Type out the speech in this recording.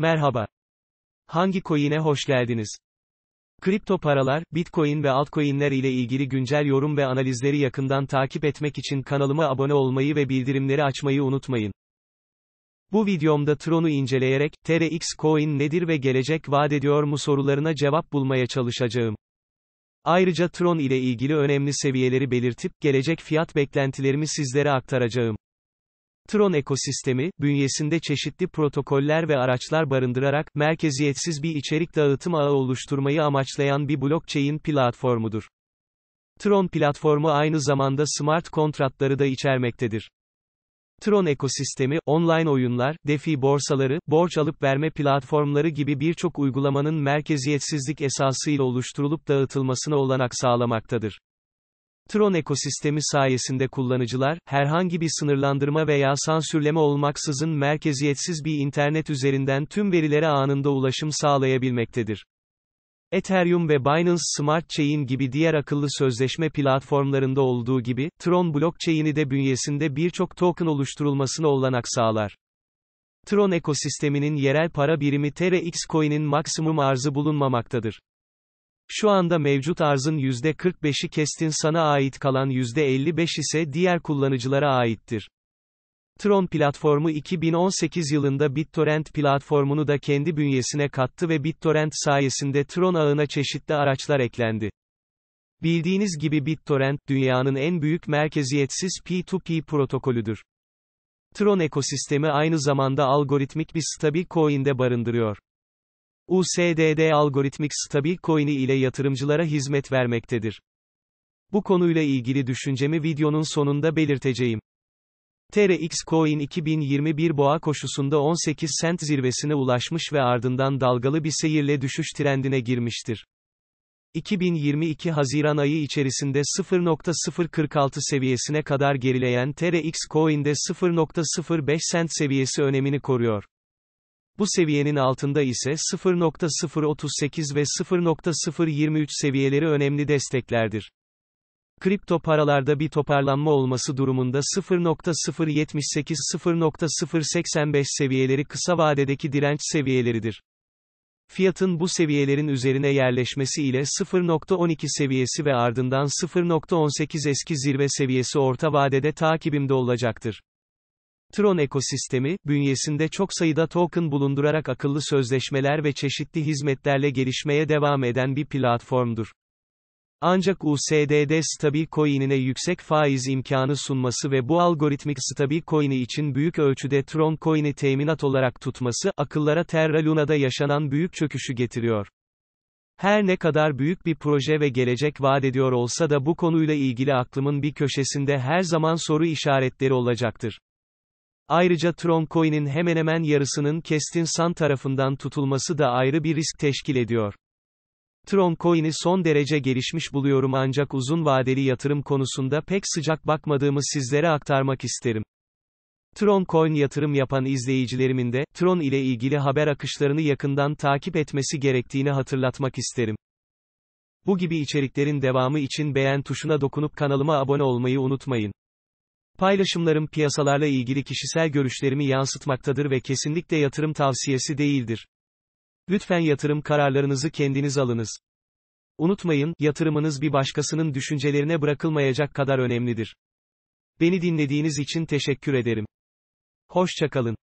Merhaba. Hangi coin'e hoş geldiniz? Kripto paralar, bitcoin ve altcoin'ler ile ilgili güncel yorum ve analizleri yakından takip etmek için kanalıma abone olmayı ve bildirimleri açmayı unutmayın. Bu videomda Tron'u inceleyerek, TRX Coin nedir ve gelecek vaat ediyor mu sorularına cevap bulmaya çalışacağım. Ayrıca Tron ile ilgili önemli seviyeleri belirtip, gelecek fiyat beklentilerimi sizlere aktaracağım. Tron ekosistemi, bünyesinde çeşitli protokoller ve araçlar barındırarak, merkeziyetsiz bir içerik dağıtım ağı oluşturmayı amaçlayan bir blockchain platformudur. Tron platformu aynı zamanda smart kontratları da içermektedir. Tron ekosistemi, online oyunlar, defi borsaları, borç alıp verme platformları gibi birçok uygulamanın merkeziyetsizlik esasıyla oluşturulup dağıtılmasına olanak sağlamaktadır. Tron ekosistemi sayesinde kullanıcılar, herhangi bir sınırlandırma veya sansürleme olmaksızın merkeziyetsiz bir internet üzerinden tüm verilere anında ulaşım sağlayabilmektedir. Ethereum ve Binance Smart Chain gibi diğer akıllı sözleşme platformlarında olduğu gibi, Tron blockchain'i de bünyesinde birçok token oluşturulmasına olanak sağlar. Tron ekosisteminin yerel para birimi TRX Coin'in maksimum arzı bulunmamaktadır. Şu anda mevcut arzın %45'i Kestin sana ait kalan %55 ise diğer kullanıcılara aittir. Tron platformu 2018 yılında BitTorrent platformunu da kendi bünyesine kattı ve BitTorrent sayesinde Tron ağına çeşitli araçlar eklendi. Bildiğiniz gibi BitTorrent, dünyanın en büyük merkeziyetsiz P2P protokolüdür. Tron ekosistemi aynı zamanda algoritmik bir stabil de barındırıyor. USDD algoritmik stabil coin'i ile yatırımcılara hizmet vermektedir. Bu konuyla ilgili düşüncemi videonun sonunda belirteceğim. TRX Coin 2021 boğa koşusunda 18 sent zirvesine ulaşmış ve ardından dalgalı bir seyirle düşüş trendine girmiştir. 2022 Haziran ayı içerisinde 0.046 seviyesine kadar gerileyen TRX Coin'de 0.05 sent seviyesi önemini koruyor. Bu seviyenin altında ise 0.038 ve 0.023 seviyeleri önemli desteklerdir. Kripto paralarda bir toparlanma olması durumunda 0.078-0.085 seviyeleri kısa vadedeki direnç seviyeleridir. Fiyatın bu seviyelerin üzerine yerleşmesi ile 0.12 seviyesi ve ardından 0.18 eski zirve seviyesi orta vadede takibimde olacaktır. Tron ekosistemi, bünyesinde çok sayıda token bulundurarak akıllı sözleşmeler ve çeşitli hizmetlerle gelişmeye devam eden bir platformdur. Ancak USDT stablecoin'ine yüksek faiz imkanı sunması ve bu algoritmik stabil stablecoin'i için büyük ölçüde Tron coin'i teminat olarak tutması, akıllara Terra Luna'da yaşanan büyük çöküşü getiriyor. Her ne kadar büyük bir proje ve gelecek vaat ediyor olsa da bu konuyla ilgili aklımın bir köşesinde her zaman soru işaretleri olacaktır. Ayrıca Troncoin'in hemen hemen yarısının Kestin San tarafından tutulması da ayrı bir risk teşkil ediyor. Troncoin'i son derece gelişmiş buluyorum ancak uzun vadeli yatırım konusunda pek sıcak bakmadığımı sizlere aktarmak isterim. Troncoin yatırım yapan izleyicilerimin de, Tron ile ilgili haber akışlarını yakından takip etmesi gerektiğini hatırlatmak isterim. Bu gibi içeriklerin devamı için beğen tuşuna dokunup kanalıma abone olmayı unutmayın. Paylaşımlarım piyasalarla ilgili kişisel görüşlerimi yansıtmaktadır ve kesinlikle yatırım tavsiyesi değildir. Lütfen yatırım kararlarınızı kendiniz alınız. Unutmayın, yatırımınız bir başkasının düşüncelerine bırakılmayacak kadar önemlidir. Beni dinlediğiniz için teşekkür ederim. Hoşçakalın.